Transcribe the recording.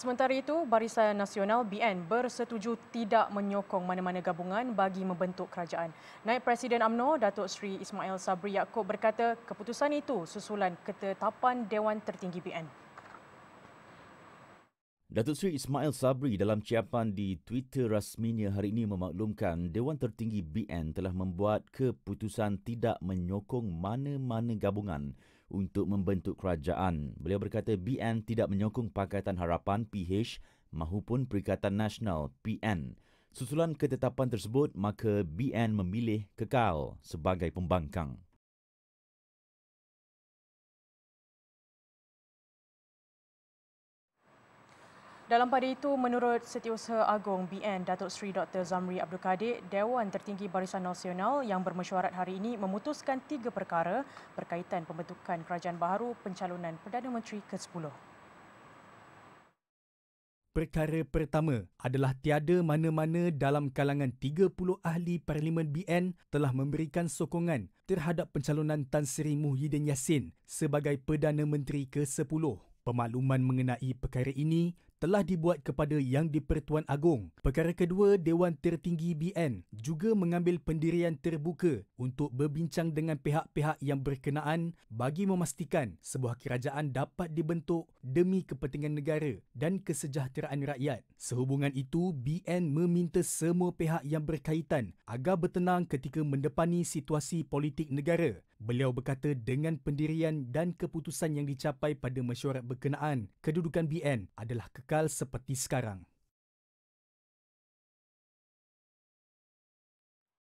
Sementara itu, Barisan Nasional BN bersetuju tidak menyokong mana-mana gabungan bagi membentuk kerajaan. Naib Presiden AMNO, Datuk Seri Ismail Sabri Yaakob berkata keputusan itu susulan ketetapan Dewan Tertinggi BN. Datuk Seri Ismail Sabri dalam ciapan di Twitter rasminya hari ini memaklumkan Dewan Tertinggi BN telah membuat keputusan tidak menyokong mana-mana gabungan untuk membentuk kerajaan. Beliau berkata BN tidak menyokong Pakatan Harapan PH maupun Perikatan Nasional PN. Susulan ketetapan tersebut, maka BN memilih kekal sebagai pembangkang. Dalam pada itu, menurut Setiausaha Agong BN Datuk Seri Dr. Zamri Abdul Kadir, Dewan Tertinggi Barisan Nasional yang bermesyuarat hari ini memutuskan tiga perkara berkaitan pembentukan kerajaan baharu pencalonan Perdana Menteri ke-10. Perkara pertama adalah tiada mana-mana dalam kalangan 30 ahli Parlimen BN telah memberikan sokongan terhadap pencalonan Tan Sri Muhyiddin Yassin sebagai Perdana Menteri ke-10. Pemakluman mengenai perkara ini telah dibuat kepada Yang di-Pertuan Agong. Perkara kedua, Dewan Tertinggi BN juga mengambil pendirian terbuka untuk berbincang dengan pihak-pihak yang berkenaan bagi memastikan sebuah kerajaan dapat dibentuk demi kepentingan negara dan kesejahteraan rakyat. Sehubungan itu, BN meminta semua pihak yang berkaitan agar bertenang ketika mendepani situasi politik negara. Beliau berkata dengan pendirian dan keputusan yang dicapai pada mesyuarat berkenaan, kedudukan BN adalah kekal seperti sekarang.